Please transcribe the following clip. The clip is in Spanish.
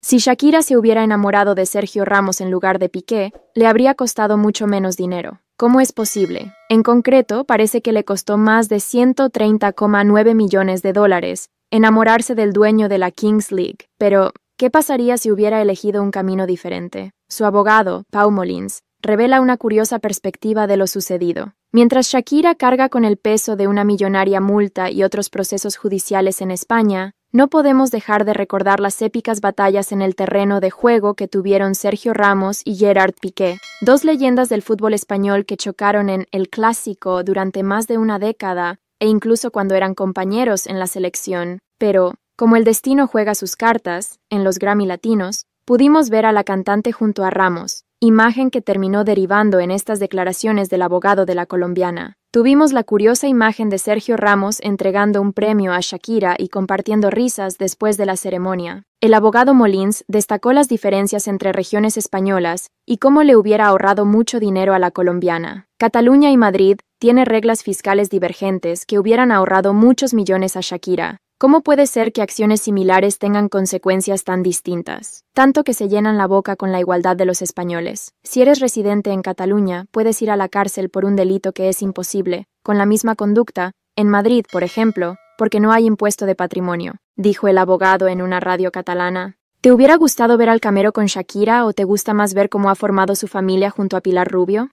Si Shakira se hubiera enamorado de Sergio Ramos en lugar de Piqué, le habría costado mucho menos dinero. ¿Cómo es posible? En concreto, parece que le costó más de 130,9 millones de dólares enamorarse del dueño de la Kings League. Pero, ¿qué pasaría si hubiera elegido un camino diferente? Su abogado, Pau Molins, revela una curiosa perspectiva de lo sucedido. Mientras Shakira carga con el peso de una millonaria multa y otros procesos judiciales en España, no podemos dejar de recordar las épicas batallas en el terreno de juego que tuvieron Sergio Ramos y Gerard Piqué, dos leyendas del fútbol español que chocaron en el clásico durante más de una década e incluso cuando eran compañeros en la selección. Pero, como el destino juega sus cartas, en los Grammy Latinos, pudimos ver a la cantante junto a Ramos, imagen que terminó derivando en estas declaraciones del abogado de la colombiana. Tuvimos la curiosa imagen de Sergio Ramos entregando un premio a Shakira y compartiendo risas después de la ceremonia. El abogado Molins destacó las diferencias entre regiones españolas y cómo le hubiera ahorrado mucho dinero a la colombiana. Cataluña y Madrid tiene reglas fiscales divergentes que hubieran ahorrado muchos millones a Shakira, ¿Cómo puede ser que acciones similares tengan consecuencias tan distintas? Tanto que se llenan la boca con la igualdad de los españoles. Si eres residente en Cataluña, puedes ir a la cárcel por un delito que es imposible, con la misma conducta, en Madrid, por ejemplo, porque no hay impuesto de patrimonio, dijo el abogado en una radio catalana. ¿Te hubiera gustado ver al camero con Shakira o te gusta más ver cómo ha formado su familia junto a Pilar Rubio?